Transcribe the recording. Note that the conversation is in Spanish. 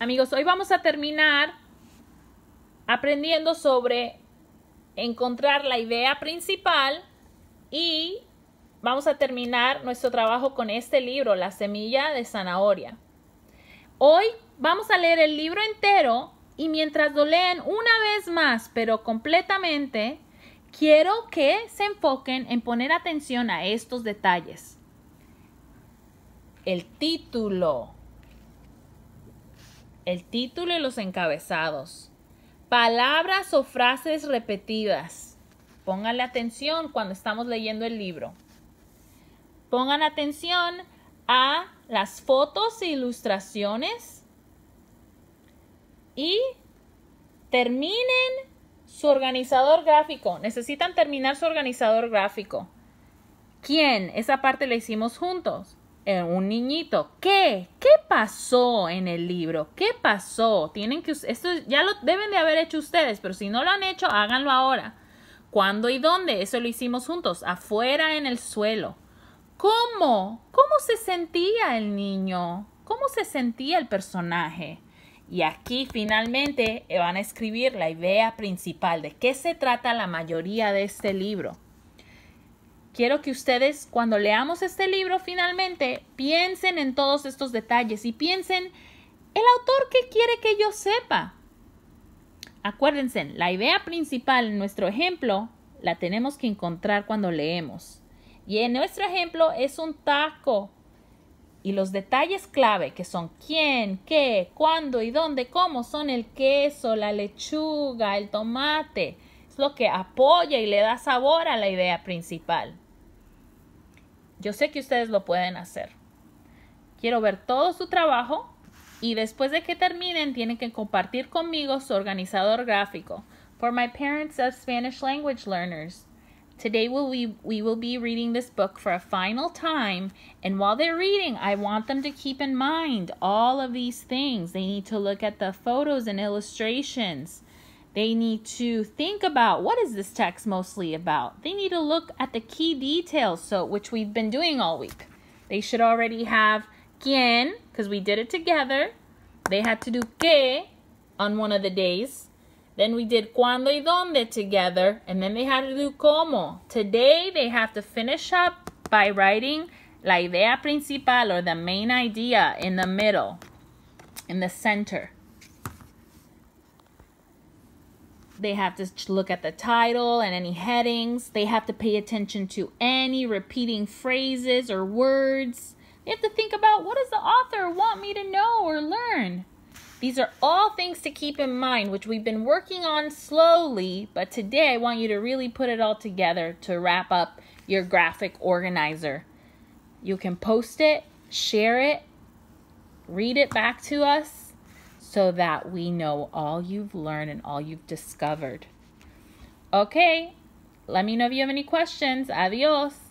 Amigos, hoy vamos a terminar aprendiendo sobre encontrar la idea principal y vamos a terminar nuestro trabajo con este libro, La semilla de zanahoria. Hoy vamos a leer el libro entero y mientras lo leen una vez más, pero completamente, quiero que se enfoquen en poner atención a estos detalles. El título, el título y los encabezados. Palabras o frases repetidas. Pónganle atención cuando estamos leyendo el libro. Pongan atención a las fotos e ilustraciones y terminen su organizador gráfico. Necesitan terminar su organizador gráfico. ¿Quién? Esa parte la hicimos juntos. Eh, un niñito. ¿Qué? ¿Qué pasó en el libro? ¿Qué pasó? Tienen que esto ya lo deben de haber hecho ustedes, pero si no lo han hecho, háganlo ahora. ¿Cuándo y dónde? Eso lo hicimos juntos, afuera en el suelo. ¿Cómo? ¿Cómo se sentía el niño? ¿Cómo se sentía el personaje? Y aquí finalmente van a escribir la idea principal de qué se trata la mayoría de este libro quiero que ustedes cuando leamos este libro finalmente piensen en todos estos detalles y piensen el autor qué quiere que yo sepa. Acuérdense, la idea principal en nuestro ejemplo la tenemos que encontrar cuando leemos. Y en nuestro ejemplo es un taco. Y los detalles clave que son quién, qué, cuándo y dónde, cómo son el queso, la lechuga, el tomate, es lo que apoya y le da sabor a la idea principal. Yo sé que ustedes lo pueden hacer. Quiero ver todo su trabajo y después de que terminen tienen que compartir conmigo su organizador gráfico. For my parents of Spanish language learners, today will we, we will be reading this book for a final time. And while they're reading, I want them to keep in mind all of these things. They need to look at the photos and illustrations. They need to think about what is this text mostly about? They need to look at the key details, so which we've been doing all week. They should already have quién, because we did it together. They had to do qué on one of the days. Then we did cuando y donde together, and then they had to do como. Today, they have to finish up by writing la idea principal or the main idea in the middle, in the center. They have to look at the title and any headings. They have to pay attention to any repeating phrases or words. They have to think about what does the author want me to know or learn? These are all things to keep in mind, which we've been working on slowly, but today I want you to really put it all together to wrap up your graphic organizer. You can post it, share it, read it back to us, so that we know all you've learned and all you've discovered. Okay, let me know if you have any questions. Adios.